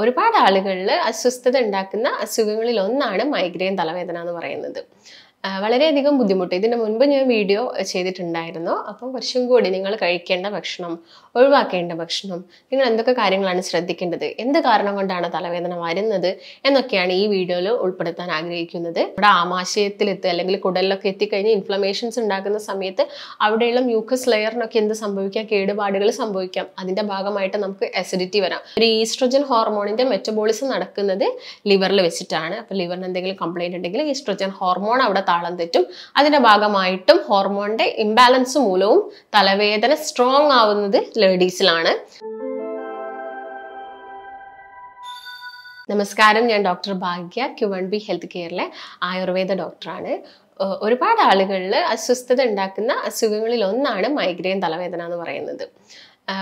ഒരുപാട് ആളുകളിൽ അസ്വസ്ഥത ഉണ്ടാക്കുന്ന അസുഖങ്ങളിൽ ഒന്നാണ് മൈഗ്രെയിൻ തലവേദന എന്ന് പറയുന്നത് വളരെയധികം ബുദ്ധിമുട്ട് ഇതിന് മുൻപ് ഞാൻ വീഡിയോ ചെയ്തിട്ടുണ്ടായിരുന്നു അപ്പം കുറച്ചും കൂടി നിങ്ങൾ കഴിക്കേണ്ട ഭക്ഷണം ഒഴിവാക്കേണ്ട ഭക്ഷണം നിങ്ങൾ എന്തൊക്കെ കാര്യങ്ങളാണ് ശ്രദ്ധിക്കേണ്ടത് എന്ത് കാരണം കൊണ്ടാണ് തലവേദന വരുന്നത് എന്നൊക്കെയാണ് ഈ വീഡിയോയിൽ ഉൾപ്പെടുത്താൻ ആഗ്രഹിക്കുന്നത് നമ്മുടെ ആമാശയത്തിലെത്തുക അല്ലെങ്കിൽ കുടലിലൊക്കെ എത്തിക്കഴിഞ്ഞ് ഇൻഫ്ലമേഷൻസ് ഉണ്ടാക്കുന്ന സമയത്ത് അവിടെയുള്ള മ്യൂക്കസ് ലെയറിനൊക്കെ എന്ത് സംഭവിക്കാം കേടുപാടുകൾ സംഭവിക്കാം അതിൻ്റെ ഭാഗമായിട്ട് നമുക്ക് അസിഡിറ്റി വരാം ഒരു ഈസ്ട്രോജൻ ഹോർമോണിൻ്റെ മെറ്റബോളിസം നടക്കുന്നത് ലിവറിൽ വെച്ചിട്ടാണ് അപ്പോൾ ലിവറിന് എന്തെങ്കിലും കംപ്ലയിൻറ്റ് ഉണ്ടെങ്കിൽ ഈസ്ട്രോജൻ ഹോർമോൺ അവിടെ താളം തെറ്റും അതിന്റെ ഭാഗമായിട്ടും ഹോർമോണിന്റെ ഇംബാലൻസ് മൂലവും തലവേദന സ്ട്രോങ് ആവുന്നത് ലേഡീസിലാണ് നമസ്കാരം ഞാൻ doctor Bhagya Q one B health കെയറിലെ ആയുർവേദ ഡോക്ടറാണ് ഒരുപാട് ആളുകളിൽ അസ്വസ്ഥത ഉണ്ടാക്കുന്ന അസുഖങ്ങളിൽ ഒന്നാണ് മൈഗ്രെയിൻ തലവേദന എന്ന് പറയുന്നത്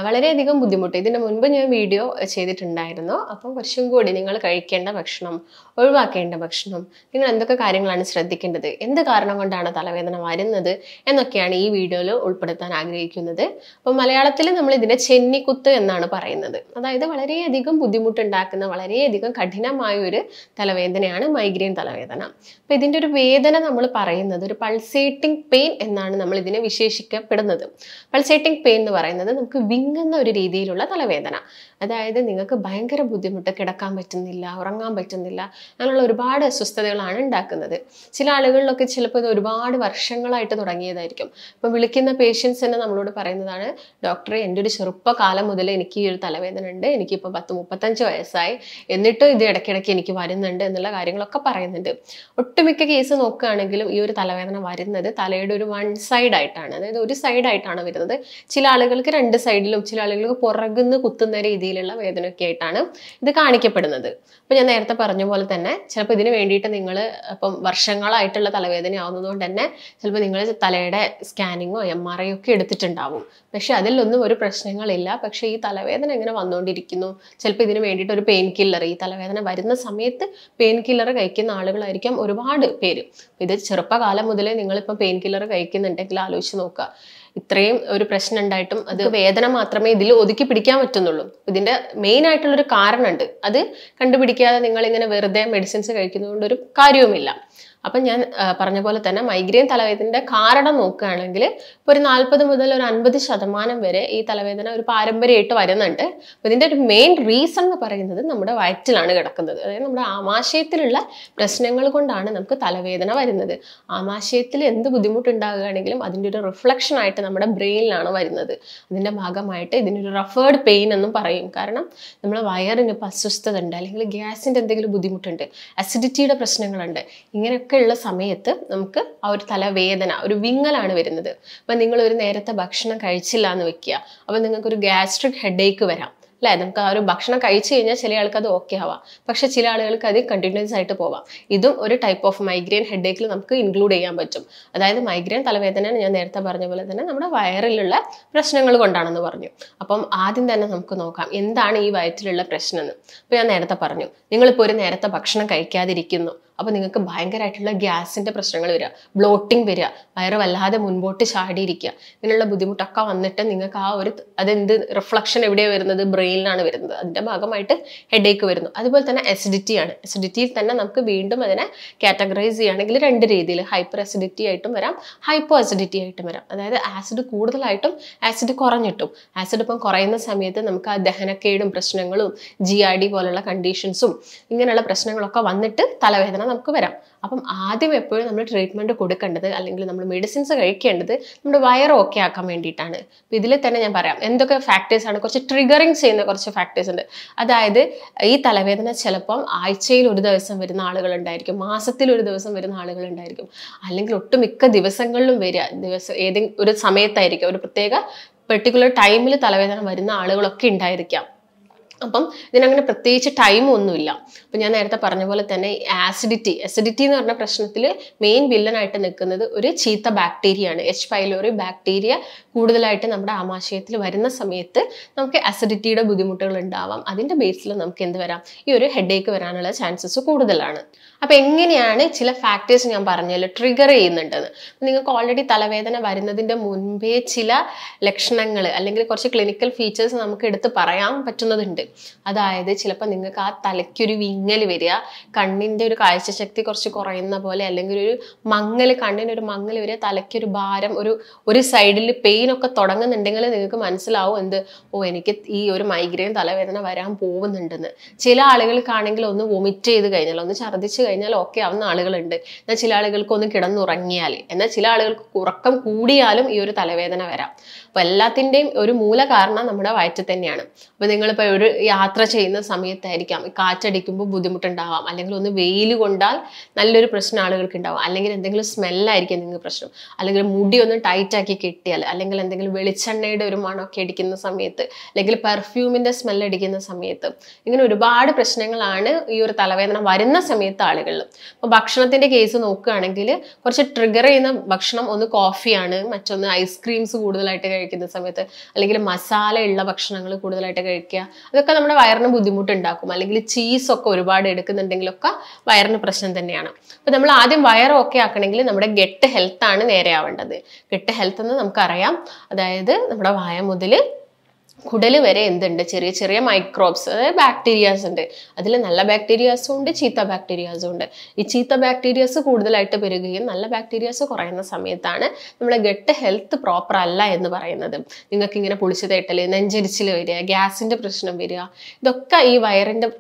വളരെയധികം ബുദ്ധിമുട്ട് ഇതിന് മുൻപ് ഞാൻ വീഡിയോ ചെയ്തിട്ടുണ്ടായിരുന്നു അപ്പം കുറച്ചും കൂടി നിങ്ങൾ കഴിക്കേണ്ട ഭക്ഷണം ഒഴിവാക്കേണ്ട ഭക്ഷണം നിങ്ങൾ എന്തൊക്കെ കാര്യങ്ങളാണ് ശ്രദ്ധിക്കേണ്ടത് എന്ത് കാരണം കൊണ്ടാണ് തലവേദന വരുന്നത് എന്നൊക്കെയാണ് ഈ വീഡിയോയിൽ ഉൾപ്പെടുത്താൻ ആഗ്രഹിക്കുന്നത് അപ്പം മലയാളത്തിൽ നമ്മൾ ഇതിനെ ചെന്നിക്കുത്ത് എന്നാണ് പറയുന്നത് അതായത് വളരെയധികം ബുദ്ധിമുട്ടുണ്ടാക്കുന്ന വളരെയധികം കഠിനമായ ഒരു തലവേദനയാണ് മൈഗ്രെയിൻ തലവേദന അപ്പം ഇതിൻ്റെ ഒരു വേദന നമ്മൾ പറയുന്നത് ഒരു പൾസേറ്റിംഗ് പെയിൻ എന്നാണ് നമ്മൾ ഇതിനെ വിശേഷിക്കപ്പെടുന്നത് പൾസേറ്റിംഗ് പെയിൻ എന്ന് പറയുന്നത് നമുക്ക് വിങ്ങുന്ന ഒരു രീതിയിലുള്ള തലവേദന അതായത് നിങ്ങൾക്ക് ഭയങ്കര ബുദ്ധിമുട്ട് കിടക്കാൻ പറ്റുന്നില്ല ഉറങ്ങാൻ പറ്റുന്നില്ല അങ്ങനെയുള്ള ഒരുപാട് അസ്വസ്ഥതകളാണ് ഉണ്ടാക്കുന്നത് ചില ആളുകളിലൊക്കെ ചിലപ്പോൾ ഇത് ഒരുപാട് വർഷങ്ങളായിട്ട് തുടങ്ങിയതായിരിക്കും ഇപ്പം വിളിക്കുന്ന പേഷ്യൻസ് തന്നെ നമ്മളോട് പറയുന്നതാണ് ഡോക്ടറെ എൻ്റെ ഒരു ചെറുപ്പകാലം മുതൽ എനിക്ക് ഈ ഒരു തലവേദന ഉണ്ട് എനിക്കിപ്പോൾ പത്ത് മുപ്പത്തഞ്ച് വയസ്സായി എന്നിട്ടും ഇത് ഇടയ്ക്കിടയ്ക്ക് എനിക്ക് വരുന്നുണ്ട് എന്നുള്ള കാര്യങ്ങളൊക്കെ പറയുന്നുണ്ട് ഒട്ടുമിക്ക കേസ് നോക്കുകയാണെങ്കിലും ഈ ഒരു തലവേദന വരുന്നത് തലയുടെ ഒരു വൺ സൈഡ് ആയിട്ടാണ് അതായത് ഒരു സൈഡ് ആയിട്ടാണ് വരുന്നത് ചില ആളുകൾക്ക് രണ്ട് സൈഡ് സൈഡിലും ചില ആളുകൾക്ക് പുറകുന്ന് കുത്തുന്ന രീതിയിലുള്ള വേദനയൊക്കെ ആയിട്ടാണ് ഇത് കാണിക്കപ്പെടുന്നത് അപ്പം ഞാൻ നേരത്തെ പറഞ്ഞ പോലെ തന്നെ ചിലപ്പോൾ ഇതിന് വേണ്ടിയിട്ട് നിങ്ങൾ ഇപ്പം വർഷങ്ങളായിട്ടുള്ള തലവേദന ആവുന്നതുകൊണ്ട് തന്നെ ചിലപ്പോൾ നിങ്ങൾ തലയുടെ സ്കാനിങ്ങോ എം ആർ ഐ ഒക്കെ എടുത്തിട്ടുണ്ടാവും പക്ഷേ അതിലൊന്നും ഒരു പ്രശ്നങ്ങളില്ല പക്ഷേ ഈ തലവേദന എങ്ങനെ വന്നുകൊണ്ടിരിക്കുന്നു ചിലപ്പോൾ ഇതിന് വേണ്ടിയിട്ട് ഒരു പെയിൻ കില്ലർ ഈ തലവേദന വരുന്ന സമയത്ത് പെയിൻ കില്ലർ കഴിക്കുന്ന ആളുകളായിരിക്കാം ഒരുപാട് പേര് ഇത് ചെറുപ്പകാലം മുതലേ നിങ്ങളിപ്പോൾ പെയിൻ കില്ലർ കഴിക്കുന്നുണ്ടെങ്കിൽ ആലോചിച്ച് നോക്കുക ഇത്രയും ഒരു പ്രശ്നം ഉണ്ടായിട്ടും അത് വേദന മാത്രമേ ഇതിൽ ഒതുക്കി പിടിക്കാൻ പറ്റുന്നുള്ളൂ ഇതിന്റെ മെയിൻ ആയിട്ടുള്ളൊരു കാരണമുണ്ട് അത് കണ്ടുപിടിക്കാതെ നിങ്ങൾ ഇങ്ങനെ വെറുതെ മെഡിസിൻസ് കഴിക്കുന്നതുകൊണ്ട് ഒരു കാര്യവുമില്ല അപ്പം ഞാൻ പറഞ്ഞ പോലെ തന്നെ മൈഗ്രെയിൻ തലവേദനയുടെ കാരണം നോക്കുകയാണെങ്കിൽ ഇപ്പോൾ ഒരു നാൽപ്പത് മുതൽ ഒരു അൻപത് ശതമാനം വരെ ഈ തലവേദന ഒരു പാരമ്പര്യമായിട്ട് വരുന്നുണ്ട് അപ്പോൾ ഇതിൻ്റെ ഒരു മെയിൻ റീസൺ എന്ന് പറയുന്നത് നമ്മുടെ വയറ്റിലാണ് കിടക്കുന്നത് അതായത് നമ്മുടെ ആമാശയത്തിലുള്ള പ്രശ്നങ്ങൾ കൊണ്ടാണ് നമുക്ക് തലവേദന വരുന്നത് ആമാശയത്തിൽ എന്ത് ബുദ്ധിമുട്ടുണ്ടാകുകയാണെങ്കിലും അതിൻ്റെ ഒരു റിഫ്ലക്ഷൻ ആയിട്ട് നമ്മുടെ ബ്രെയിനിലാണ് വരുന്നത് അതിൻ്റെ ഭാഗമായിട്ട് ഇതിനൊരു റഫേർഡ് പെയിൻ എന്നും പറയും കാരണം നമ്മൾ വയറിന് ഇപ്പോൾ അസ്വസ്ഥത ഉണ്ട് അല്ലെങ്കിൽ ഗ്യാസിൻ്റെ എന്തെങ്കിലും ബുദ്ധിമുട്ടുണ്ട് അസിഡിറ്റിയുടെ പ്രശ്നങ്ങളുണ്ട് ഇങ്ങനെയൊക്കെ ഒക്കെ ഉള്ള സമയത്ത് നമുക്ക് ആ ഒരു തലവേദന ഒരു വിങ്ങലാണ് വരുന്നത് അപ്പം നിങ്ങൾ ഒരു നേരത്തെ ഭക്ഷണം കഴിച്ചില്ല എന്ന് വെക്കുക അപ്പം നിങ്ങൾക്കൊരു ഗ്യാസ്ട്രിക് ഹെഡേക്ക് വരാം അല്ലേ നമുക്ക് ആ ഒരു ഭക്ഷണം കഴിച്ചു കഴിഞ്ഞാൽ ചില ആൾക്ക് അത് ഓക്കെ ആവാം പക്ഷെ ചില ആളുകൾക്ക് അത് കണ്ടിന്യൂസ് ആയിട്ട് പോവാം ഇതും ഒരു ടൈപ്പ് ഓഫ് മൈഗ്രെയിൻ ഹെഡേക്കിൽ നമുക്ക് ഇൻക്ലൂഡ് ചെയ്യാൻ പറ്റും അതായത് മൈഗ്രെയിൻ തലവേദന ഞാൻ നേരത്തെ പറഞ്ഞ പോലെ തന്നെ നമ്മുടെ വയറിലുള്ള പ്രശ്നങ്ങൾ കൊണ്ടാണെന്ന് പറഞ്ഞു അപ്പം ആദ്യം തന്നെ നമുക്ക് നോക്കാം എന്താണ് ഈ വയറ്റിലുള്ള പ്രശ്നം എന്ന് അപ്പോൾ ഞാൻ നേരത്തെ പറഞ്ഞു നിങ്ങളിപ്പോൾ ഒരു നേരത്തെ ഭക്ഷണം കഴിക്കാതിരിക്കുന്നു അപ്പോൾ നിങ്ങൾക്ക് ഭയങ്കരമായിട്ടുള്ള ഗ്യാസിൻ്റെ പ്രശ്നങ്ങൾ വരിക ബ്ലോട്ടിംഗ് വരിക വയറ് വല്ലാതെ മുൻപോട്ട് ചാടിയിരിക്കുക ഇങ്ങനെയുള്ള ബുദ്ധിമുട്ടൊക്കെ വന്നിട്ട് നിങ്ങൾക്ക് ആ ഒരു അതെന്ത് റിഫ്ലക്ഷൻ എവിടെയാണ് വരുന്നത് ബ്രെയിനിലാണ് വരുന്നത് അതിൻ്റെ ഭാഗമായിട്ട് ഹെഡേക്ക് വരുന്നു അതുപോലെ തന്നെ അസിഡിറ്റി ആണ് അസിഡിറ്റിയിൽ തന്നെ നമുക്ക് വീണ്ടും അതിനെ കാറ്റഗറൈസ് ചെയ്യുകയാണെങ്കിൽ രണ്ട് രീതിയിൽ ഹൈപ്പർ അസിഡിറ്റി ആയിട്ടും വരാം ഹൈപ്പോ അസിഡിറ്റി ആയിട്ടും വരാം അതായത് ആസിഡ് കൂടുതലായിട്ടും ആസിഡ് കുറഞ്ഞിട്ടും ആസിഡ് ഇപ്പം കുറയുന്ന സമയത്ത് നമുക്ക് ആ ദഹനക്കേടും പ്രശ്നങ്ങളും ജി ആർ ഡി പോലുള്ള കണ്ടീഷൻസും ഇങ്ങനെയുള്ള പ്രശ്നങ്ങളൊക്കെ വന്നിട്ട് തലവേദന വേണം നമുക്ക് വരാം അപ്പം ആദ്യം എപ്പോഴും നമ്മൾ ട്രീറ്റ്മെൻറ്റ് കൊടുക്കേണ്ടത് അല്ലെങ്കിൽ നമ്മൾ മെഡിസിൻസ് കഴിക്കേണ്ടത് നമ്മുടെ വയർ ഓക്കെ ആക്കാൻ വേണ്ടിയിട്ടാണ് അപ്പം ഇതിൽ തന്നെ ഞാൻ പറയാം എന്തൊക്കെ ഫാക്ടേഴ്സാണ് കുറച്ച് ട്രിഗറിങ് ചെയ്യുന്ന കുറച്ച് ഫാക്ടേഴ്സ് ഉണ്ട് അതായത് ഈ തലവേദന ചിലപ്പം ആഴ്ചയിൽ ഒരു ദിവസം വരുന്ന ആളുകളുണ്ടായിരിക്കും മാസത്തിൽ ഒരു ദിവസം വരുന്ന ആളുകളുണ്ടായിരിക്കും അല്ലെങ്കിൽ ഒട്ടുമിക്ക ദിവസങ്ങളിലും വരിക ദിവസം ഏതെങ്കിലും ഒരു സമയത്തായിരിക്കും ഒരു പ്രത്യേക പെർട്ടിക്കുലർ ടൈമിൽ തലവേദന വരുന്ന ആളുകളൊക്കെ ഉണ്ടായിരിക്കാം അപ്പം ഇതിനങ്ങനെ പ്രത്യേകിച്ച് ടൈം ഒന്നുമില്ല അപ്പം ഞാൻ നേരത്തെ പറഞ്ഞ പോലെ തന്നെ ആസിഡിറ്റി അസിഡിറ്റി എന്ന് പറഞ്ഞ പ്രശ്നത്തിൽ മെയിൻ വില്ലനായിട്ട് നിൽക്കുന്നത് ഒരു ചീത്ത ബാക്ടീരിയ ആണ് എച്ച് പൈലോറി ബാക്ടീരിയ കൂടുതലായിട്ട് നമ്മുടെ ആമാശയത്തിൽ വരുന്ന സമയത്ത് നമുക്ക് അസിഡിറ്റിയുടെ ബുദ്ധിമുട്ടുകൾ ഉണ്ടാവാം അതിൻ്റെ ബേസിൽ നമുക്ക് എന്ത് വരാം ഈ ഒരു ഹെഡേക്ക് വരാനുള്ള ചാൻസസ് കൂടുതലാണ് അപ്പം എങ്ങനെയാണ് ചില ഫാക്ടേഴ്സ് ഞാൻ പറഞ്ഞാൽ ട്രിഗർ ചെയ്യുന്നുണ്ടെന്ന് നിങ്ങൾക്ക് ഓൾറെഡി തലവേദന വരുന്നതിൻ്റെ മുൻപേ ചില ലക്ഷണങ്ങൾ അല്ലെങ്കിൽ കുറച്ച് ക്ലിനിക്കൽ ഫീച്ചേഴ്സ് നമുക്ക് എടുത്ത് പറയാൻ പറ്റുന്നതുണ്ട് അതായത് ചിലപ്പോൾ നിങ്ങൾക്ക് ആ തലയ്ക്കൊരു വിങ്ങൽ വരിക കണ്ണിൻ്റെ ഒരു കാഴ്ചശക്തി കുറച്ച് കുറയുന്ന പോലെ അല്ലെങ്കിൽ ഒരു മങ്ങൽ കണ്ണിനൊരു മങ്ങൽ വരിക തലയ്ക്കൊരു ഭാരം ഒരു ഒരു സൈഡിൽ പെയിൻ ഒക്കെ തുടങ്ങുന്നുണ്ടെങ്കിൽ നിങ്ങൾക്ക് മനസ്സിലാവും എന്ത് ഓ എനിക്ക് ഈ ഒരു മൈഗ്രെയിൻ തലവേദന വരാൻ പോകുന്നുണ്ടെന്ന് ചില ആളുകൾക്കാണെങ്കിൽ ഒന്ന് വൊമിറ്റ് ചെയ്ത് കഴിഞ്ഞാൽ ഒന്ന് ഛർദ്ദിച്ച് കഴിഞ്ഞാൽ ഓക്കെ ആവുന്ന ആളുകളുണ്ട് എന്നാൽ ചില ആളുകൾക്ക് ഒന്ന് കിടന്നുറങ്ങിയാൽ എന്നാൽ ചില ആളുകൾക്ക് ഉറക്കം കൂടിയാലും ഈ ഒരു തലവേദന വരാം അപ്പോൾ എല്ലാത്തിൻ്റെയും ഒരു മൂല കാരണം നമ്മുടെ വയറ്റ് തന്നെയാണ് അപ്പോൾ നിങ്ങളിപ്പോൾ ഒരു യാത്ര ചെയ്യുന്ന സമയത്തായിരിക്കാം കാറ്റടിക്കുമ്പോൾ ബുദ്ധിമുട്ടുണ്ടാവാം അല്ലെങ്കിൽ ഒന്ന് വെയിൽ കൊണ്ടാൽ നല്ലൊരു പ്രശ്നം ആളുകൾക്ക് ഉണ്ടാവും അല്ലെങ്കിൽ എന്തെങ്കിലും സ്മെല്ലായിരിക്കും എന്തെങ്കിലും പ്രശ്നം അല്ലെങ്കിൽ മുടി ഒന്ന് ടൈറ്റാക്കി കെട്ടിയാൽ അല്ലെങ്കിൽ എന്തെങ്കിലും വെളിച്ചെണ്ണയുടെ ഒരു മണമൊക്കെ അടിക്കുന്ന സമയത്ത് അല്ലെങ്കിൽ പെർഫ്യൂമിൻ്റെ സ്മെല്ലടിക്കുന്ന അടിക്കുന്ന സമയത്ത് ഇങ്ങനെ ഒരുപാട് പ്രശ്നങ്ങളാണ് ഈ ഒരു തലവേദന വരുന്ന സമയത്ത് ആളുകളിൽ അപ്പോൾ ഭക്ഷണത്തിൻ്റെ കേസ് നോക്കുകയാണെങ്കിൽ കുറച്ച് ട്രിഗർ ചെയ്യുന്ന ഭക്ഷണം ഒന്ന് കോഫിയാണ് മറ്റൊന്ന് ഐസ്ക്രീംസ് കൂടുതലായിട്ട് കഴിക്കുന്ന സമയത്ത് അല്ലെങ്കിൽ മസാലയുള്ള ഭക്ഷണങ്ങൾ കൂടുതലായിട്ട് കഴിക്കുക അത് ഇതൊക്കെ നമ്മുടെ വയറിന് ബുദ്ധിമുട്ടുണ്ടാക്കും അല്ലെങ്കിൽ ചീസൊക്കെ ഒരുപാട് എടുക്കുന്നുണ്ടെങ്കിലൊക്കെ വയറിന് പ്രശ്നം തന്നെയാണ് അപ്പോൾ നമ്മൾ ആദ്യം വയർ ഓക്കെ ആക്കണമെങ്കിൽ നമ്മുടെ ഗെട്ട് ഹെൽത്താണ് നേരെയാവേണ്ടത് ഗെട്ട് ഹെൽത്ത് എന്ന് നമുക്കറിയാം അതായത് നമ്മുടെ വായ മുതൽ കുടൽ വരെ എന്തുണ്ട് ചെറിയ ചെറിയ മൈക്രോബ്സ് അതായത് ബാക്ടീരിയാസ് ഉണ്ട് അതിൽ നല്ല ബാക്ടീരിയാസും ഉണ്ട് ചീത്ത ബാക്ടീരിയാസും ഉണ്ട് ഈ ചീത്ത ബാക്ടീരിയാസ് കൂടുതലായിട്ട് പെരുകയും നല്ല ബാക്ടീരിയാസ് കുറയുന്ന സമയത്താണ് നമ്മളെ ഗട്ട് ഹെൽത്ത് പ്രോപ്പർ അല്ല എന്ന് പറയുന്നത് നിങ്ങൾക്ക് ഇങ്ങനെ പുളിച്ചു തേട്ടൽ നെഞ്ചരിച്ചിൽ വരിക ഗ്യാസിൻ്റെ പ്രശ്നം വരിക ഇതൊക്കെ ഈ വയറിൻ്റെ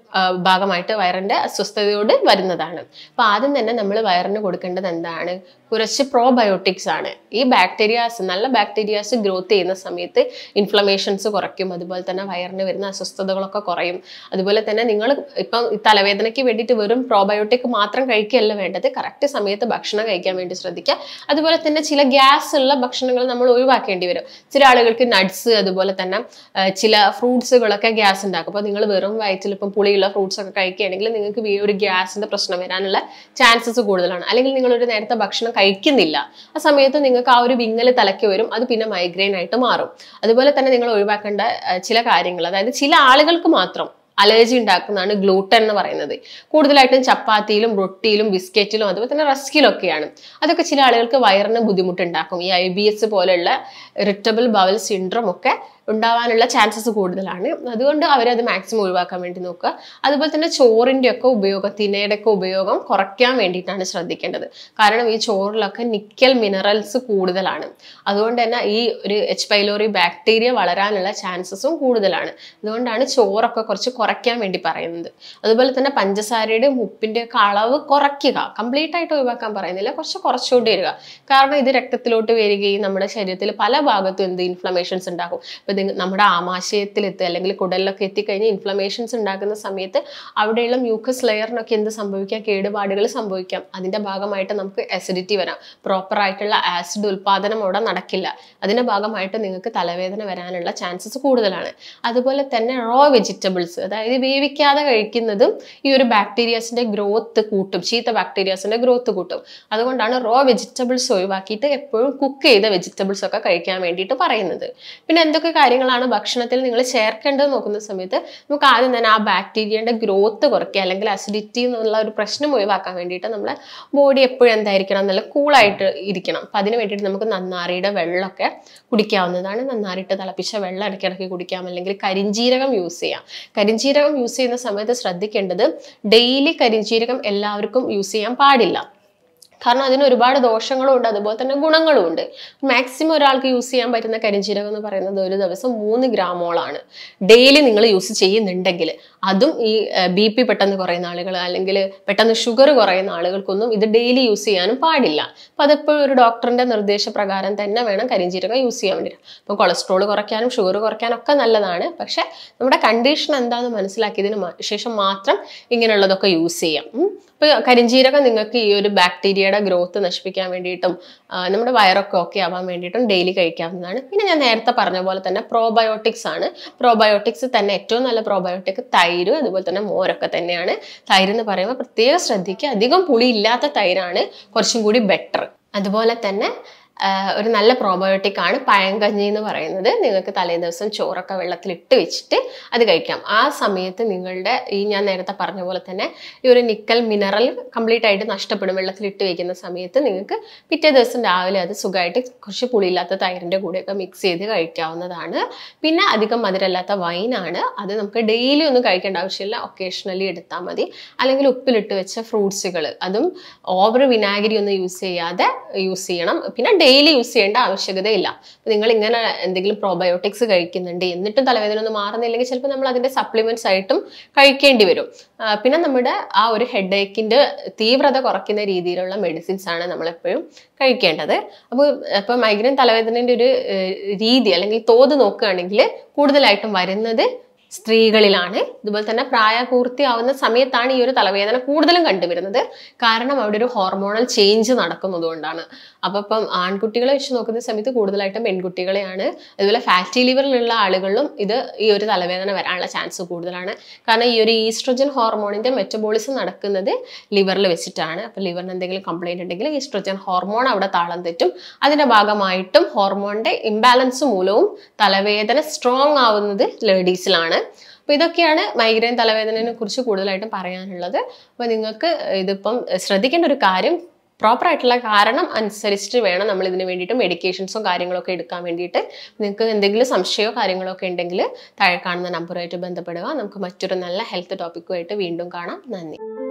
ഭാഗമായിട്ട് വയറിൻ്റെ അസ്വസ്ഥതയോട് വരുന്നതാണ് അപ്പോൾ ആദ്യം തന്നെ നമ്മൾ വയറിന് കൊടുക്കേണ്ടത് എന്താണ് കുറച്ച് പ്രോബയോട്ടിക്സ് ആണ് ഈ ബാക്ടീരിയാസ് നല്ല ബാക്ടീരിയാസ് ഗ്രോത്ത് ചെയ്യുന്ന സമയത്ത് ഇൻഫ്ലമേഷൻസ് കുറയ്ക്കും അതുപോലെ തന്നെ വയറിന് വരുന്ന അസ്വസ്ഥതകളൊക്കെ കുറയും അതുപോലെ തന്നെ നിങ്ങൾ ഇപ്പം തലവേദനയ്ക്ക് വേണ്ടിയിട്ട് വെറും പ്രോബയോട്ടിക് മാത്രം കഴിക്കുകയല്ല വേണ്ടത് കറക്റ്റ് സമയത്ത് ഭക്ഷണം കഴിക്കാൻ വേണ്ടി ശ്രദ്ധിക്കുക അതുപോലെ തന്നെ ചില ഗ്യാസ് ഉള്ള ഭക്ഷണങ്ങൾ നമ്മൾ ഒഴിവാക്കേണ്ടി വരും ചില ആളുകൾക്ക് നട്ട്സ് അതുപോലെ തന്നെ ചില ഫ്രൂട്ട്സുകളൊക്കെ ഗ്യാസ് ഉണ്ടാക്കും അപ്പോൾ നിങ്ങൾ വെറും വയറ്റിൽ ഇപ്പം പുളിയുള്ള ഫ്രൂട്ട്സ് ഒക്കെ കഴിക്കുകയാണെങ്കിൽ നിങ്ങൾക്ക് ഒരു ഗ്യാസിൻ്റെ പ്രശ്നം വരാനുള്ള ചാൻസസ് കൂടുതലാണ് അല്ലെങ്കിൽ നിങ്ങളൊരു നേരത്തെ ഭക്ഷണം കഴിക്കുന്നില്ല ആ സമയത്ത് നിങ്ങൾക്ക് ആ ഒരു വിങ്ങൽ തലയ്ക്ക് വരും അത് പിന്നെ മൈഗ്രെയിൻ ആയിട്ട് മാറും അതുപോലെ തന്നെ നിങ്ങൾ ഒഴിവാക്കേണ്ട ചില കാര്യങ്ങൾ അതായത് ചില ആളുകൾക്ക് മാത്രം അലർജി ഉണ്ടാക്കുന്നതാണ് ഗ്ലൂട്ടൻ എന്ന് പറയുന്നത് കൂടുതലായിട്ടും ചപ്പാത്തിയിലും റൊട്ടിയിലും ബിസ്ക്കറ്റിലും അതുപോലെ തന്നെ റസ്കിലൊക്കെയാണ് അതൊക്കെ ചില ആളുകൾക്ക് വയറിന് ബുദ്ധിമുട്ടുണ്ടാക്കും ഈ ഐ ബി എസ് പോലെയുള്ള ഇറിറ്റബിൾ ബവൽ സിൻഡ്രം ഒക്കെ ഉണ്ടാവാനുള്ള ചാൻസസ് കൂടുതലാണ് അതുകൊണ്ട് അവരത് മാക്സിമം ഒഴിവാക്കാൻ വേണ്ടി നോക്കുക അതുപോലെ തന്നെ ചോറിൻ്റെ ഒക്കെ ഉപയോഗം തിനയുടെ ഒക്കെ ഉപയോഗം കുറയ്ക്കാൻ വേണ്ടിയിട്ടാണ് ശ്രദ്ധിക്കേണ്ടത് കാരണം ഈ ചോറിലൊക്കെ നിക്കൽ മിനറൽസ് കൂടുതലാണ് അതുകൊണ്ട് തന്നെ ഈ ഒരു എച്ച് പൈലോറി ബാക്ടീരിയ വളരാനുള്ള ചാൻസസും കൂടുതലാണ് അതുകൊണ്ടാണ് ചോറൊക്കെ കുറച്ച് കുറയ്ക്കാൻ വേണ്ടി പറയുന്നത് അതുപോലെ തന്നെ പഞ്ചസാരയുടെ ഉപ്പിൻ്റെ ഒക്കെ അളവ് കുറയ്ക്കുക കംപ്ലീറ്റ് ആയിട്ട് ഒഴിവാക്കാൻ പറയുന്നില്ല കുറച്ച് കുറച്ചുകൊണ്ട് വരിക കാരണം ഇത് രക്തത്തിലോട്ട് വരികയും നമ്മുടെ ശരീരത്തിൽ പല ഭാഗത്തും എന്ത് ഇൻഫ്ലമേഷൻസ് ഉണ്ടാകും ഇപ്പം നമ്മുടെ ആമാശയത്തിലെത്തുക അല്ലെങ്കിൽ കുടലിലൊക്കെ എത്തിക്കഴിഞ്ഞ് ഇൻഫ്ലമേഷൻസ് ഉണ്ടാക്കുന്ന സമയത്ത് അവിടെയുള്ള മ്യൂക്കസ് ലെയറിനൊക്കെ എന്ത് സംഭവിക്കാം കേടുപാടുകൾ സംഭവിക്കാം അതിൻ്റെ ഭാഗമായിട്ട് നമുക്ക് അസിഡിറ്റി വരാം പ്രോപ്പറായിട്ടുള്ള ആസിഡ് ഉൽപ്പാദനം അവിടെ നടക്കില്ല അതിൻ്റെ ഭാഗമായിട്ട് നിങ്ങൾക്ക് തലവേദന വരാനുള്ള ചാൻസസ് കൂടുതലാണ് അതുപോലെ തന്നെ റോ വെജിറ്റബിൾസ് അതായത് വേവിക്കാതെ കഴിക്കുന്നതും ഈ ഒരു ബാക്ടീരിയാസിൻ്റെ ഗ്രോത്ത് കൂട്ടും ചീത്ത ബാക്ടീരിയാസിൻ്റെ ഗ്രോത്ത് കൂട്ടും അതുകൊണ്ടാണ് റോ വെജിറ്റബിൾസ് ഒഴിവാക്കിയിട്ട് എപ്പോഴും കുക്ക് ചെയ്ത വെജിറ്റബിൾസ് ഒക്കെ കഴിക്കാൻ വേണ്ടിയിട്ട് പറയുന്നത് പിന്നെ എന്തൊക്കെ കാര്യങ്ങളാണ് ഭക്ഷണത്തിൽ നിങ്ങൾ ചേർക്കേണ്ടത് നോക്കുന്ന സമയത്ത് നമുക്ക് ആദ്യം തന്നെ ആ ബാക്ടീരിയയുടെ ഗ്രോത്ത് കുറയ്ക്കുക അല്ലെങ്കിൽ അസിഡിറ്റി എന്നുള്ള ഒരു പ്രശ്നം ഒഴിവാക്കാൻ വേണ്ടിയിട്ട് നമ്മളെ ബോഡി എപ്പോഴും എന്തായിരിക്കണം നല്ല കൂളായിട്ട് ഇരിക്കണം അപ്പം അതിന് വേണ്ടിയിട്ട് നമുക്ക് നന്നാറിയുടെ വെള്ളമൊക്കെ കുടിക്കാവുന്നതാണ് നന്നാറിയിട്ട് തിളപ്പിച്ച വെള്ളം ഇടയ്ക്കിടയ്ക്ക് കുടിക്കാം അല്ലെങ്കിൽ കരിഞ്ചീരകം യൂസ് ചെയ്യാം കരിഞ്ചീരകം യൂസ് ചെയ്യുന്ന സമയത്ത് ശ്രദ്ധിക്കേണ്ടത് ഡെയിലി കരിഞ്ചീരകം എല്ലാവർക്കും യൂസ് ചെയ്യാൻ പാടില്ല കാരണം അതിന് ഒരുപാട് ദോഷങ്ങളും ഉണ്ട് അതുപോലെ തന്നെ ഗുണങ്ങളും ഉണ്ട് മാക്സിമം ഒരാൾക്ക് യൂസ് ചെയ്യാൻ പറ്റുന്ന കരിഞ്ചീരകം എന്ന് പറയുന്നത് ഒരു ദിവസം മൂന്ന് ഗ്രാമോളാണ് ഡെയിലി നിങ്ങൾ യൂസ് ചെയ്യുന്നുണ്ടെങ്കിൽ അതും ഈ ബി പി പെട്ടെന്ന് കുറയുന്ന ആളുകൾ അല്ലെങ്കിൽ പെട്ടെന്ന് ഷുഗർ കുറയുന്ന ആളുകൾക്കൊന്നും ഇത് ഡെയിലി യൂസ് ചെയ്യാനും പാടില്ല അപ്പോൾ അതെപ്പോഴും ഒരു ഡോക്ടറിൻ്റെ നിർദ്ദേശപ്രകാരം തന്നെ വേണം കരിഞ്ചീരകം യൂസ് ചെയ്യാൻ വേണ്ടിയിട്ട് അപ്പോൾ കൊളസ്ട്രോൾ കുറയ്ക്കാനും ഷുഗർ കുറയ്ക്കാനും ഒക്കെ നല്ലതാണ് പക്ഷേ നമ്മുടെ കണ്ടീഷൻ എന്താണെന്ന് മനസ്സിലാക്കിയതിന് ശേഷം മാത്രം ഇങ്ങനെയുള്ളതൊക്കെ യൂസ് ചെയ്യാം ഇപ്പോൾ കരിഞ്ചീരകം നിങ്ങൾക്ക് ഈ ഒരു ബാക്ടീരിയയുടെ ഗ്രോത്ത് നശിപ്പിക്കാൻ വേണ്ടിയിട്ടും നമ്മുടെ വയറൊക്കെ ഓക്കെ ആവാൻ വേണ്ടിയിട്ടും ഡെയിലി കഴിക്കാവുന്നതാണ് പിന്നെ ഞാൻ നേരത്തെ പറഞ്ഞ പോലെ തന്നെ പ്രോബയോട്ടിക്സ് ആണ് പ്രോബയോട്ടിക്സ് തന്നെ ഏറ്റവും നല്ല പ്രോബയോട്ടിക് തൈ തൈര് അതുപോലെ തന്നെ മോരൊക്കെ തന്നെയാണ് തൈര് എന്ന് പറയുമ്പോൾ പ്രത്യേകം ശ്രദ്ധിക്കുക അധികം പുളി ഇല്ലാത്ത തൈരാണ് കുറച്ചും കൂടി ബെറ്റർ അതുപോലെ തന്നെ ഒരു നല്ല പ്രോബയോട്ടിക് ആണ് പഴങ്കഞ്ഞി എന്ന് പറയുന്നത് നിങ്ങൾക്ക് തലേ ദിവസം ചോറൊക്കെ വെള്ളത്തിൽ ഇട്ട് വെച്ചിട്ട് അത് കഴിക്കാം ആ സമയത്ത് നിങ്ങളുടെ ഈ ഞാൻ നേരത്തെ പറഞ്ഞ പോലെ തന്നെ ഈ ഒരു നിക്കൽ മിനറൽ കംപ്ലീറ്റ് ആയിട്ട് നഷ്ടപ്പെടും വെള്ളത്തിൽ ഇട്ട് വെക്കുന്ന സമയത്ത് നിങ്ങൾക്ക് പിറ്റേ ദിവസം രാവിലെ അത് സുഖമായിട്ട് കുറച്ച് പുളിയില്ലാത്ത തൈരിൻ്റെ കൂടെയൊക്കെ മിക്സ് ചെയ്ത് കഴിക്കാവുന്നതാണ് പിന്നെ അധികം മധുരമില്ലാത്ത വൈനാണ് അത് നമുക്ക് ഡെയിലി ഒന്നും കഴിക്കേണ്ട ആവശ്യമില്ല ഒക്കേഷണലി എടുത്താൽ മതി അല്ലെങ്കിൽ ഉപ്പിലിട്ട് വെച്ച ഫ്രൂട്ട്സുകൾ അതും ഓവർ വിനാഗിരി ഒന്നും യൂസ് ചെയ്യാതെ യൂസ് ചെയ്യണം പിന്നെ ഡെയിലി യൂസ് ചെയ്യേണ്ട ആവശ്യകതയില്ല നിങ്ങൾ ഇങ്ങനെ എന്തെങ്കിലും പ്രോബയോട്ടിക്സ് കഴിക്കുന്നുണ്ട് എന്നിട്ടും തലവേദന ഒന്നും മാറുന്നില്ലെങ്കിൽ ചിലപ്പോൾ നമ്മൾ അതിന്റെ സപ്ലിമെന്റ്സ് ആയിട്ടും കഴിക്കേണ്ടി വരും പിന്നെ നമ്മുടെ ആ ഒരു ഹെഡ് ഏക്കിന്റെ തീവ്രത കുറയ്ക്കുന്ന രീതിയിലുള്ള മെഡിസിൻസ് ആണ് നമ്മളെപ്പോഴും കഴിക്കേണ്ടത് അപ്പോൾ ഇപ്പൊ മൈഗ്രൈൻ തലവേദനയുടെ ഒരു രീതി അല്ലെങ്കിൽ തോത് നോക്കുകയാണെങ്കിൽ കൂടുതലായിട്ടും വരുന്നത് സ്ത്രീകളിലാണ് ഇതുപോലെ തന്നെ പ്രായപൂർത്തിയാവുന്ന സമയത്താണ് ഈ ഒരു തലവേദന കൂടുതലും കണ്ടുവരുന്നത് കാരണം അവിടെ ഒരു ഹോർമോണൽ ചേഞ്ച് നടക്കുന്നത് കൊണ്ടാണ് അപ്പം ഇപ്പം ആൺകുട്ടികളെ വെച്ച് നോക്കുന്ന സമയത്ത് കൂടുതലായിട്ടും പെൺകുട്ടികളെയാണ് അതുപോലെ ഫാറ്റി ലിവറിലുള്ള ആളുകളിലും ഇത് ഈ ഒരു തലവേദന വരാനുള്ള ചാൻസ് കൂടുതലാണ് കാരണം ഈ ഒരു ഈസ്ട്രോജൻ ഹോർമോണിൻ്റെ മെറ്റബോളിസം നടക്കുന്നത് ലിവറിൽ വെച്ചിട്ടാണ് അപ്പം ലിവറിന് എന്തെങ്കിലും കംപ്ലൈൻറ്റ് ഉണ്ടെങ്കിൽ ഈസ്ട്രോജൻ ഹോർമോൺ അവിടെ താളം തെറ്റും അതിൻ്റെ ഭാഗമായിട്ടും ഹോർമോണിൻ്റെ ഇംബാലൻസ് മൂലവും തലവേദന സ്ട്രോങ് ആവുന്നത് ലേഡീസിലാണ് അപ്പോൾ ഇതൊക്കെയാണ് മൈഗ്രെയിൻ തലവേദനയെ കുറിച്ച് കൂടുതലായിട്ടും പറയാനുള്ളത് അപ്പോൾ നിങ്ങൾക്ക് ഇതിപ്പം ശ്രദ്ധിക്കേണ്ട ഒരു കാര്യം പ്രോപ്പറായിട്ടുള്ള കാരണം അനുസരിച്ചിട്ട് വേണം നമ്മൾ ഇതിന് വേണ്ടിയിട്ട് മെഡിക്കേഷൻസും കാര്യങ്ങളൊക്കെ എടുക്കാൻ വേണ്ടിയിട്ട് നിങ്ങൾക്ക് എന്തെങ്കിലും സംശയമോ കാര്യങ്ങളൊക്കെ ഉണ്ടെങ്കിൽ താഴെ കാണുന്ന നമ്പറുമായിട്ട് ബന്ധപ്പെടുക നമുക്ക് മറ്റൊരു നല്ല ഹെൽത്ത് ടോപ്പിക്കുമായിട്ട് വീണ്ടും കാണാം നന്ദി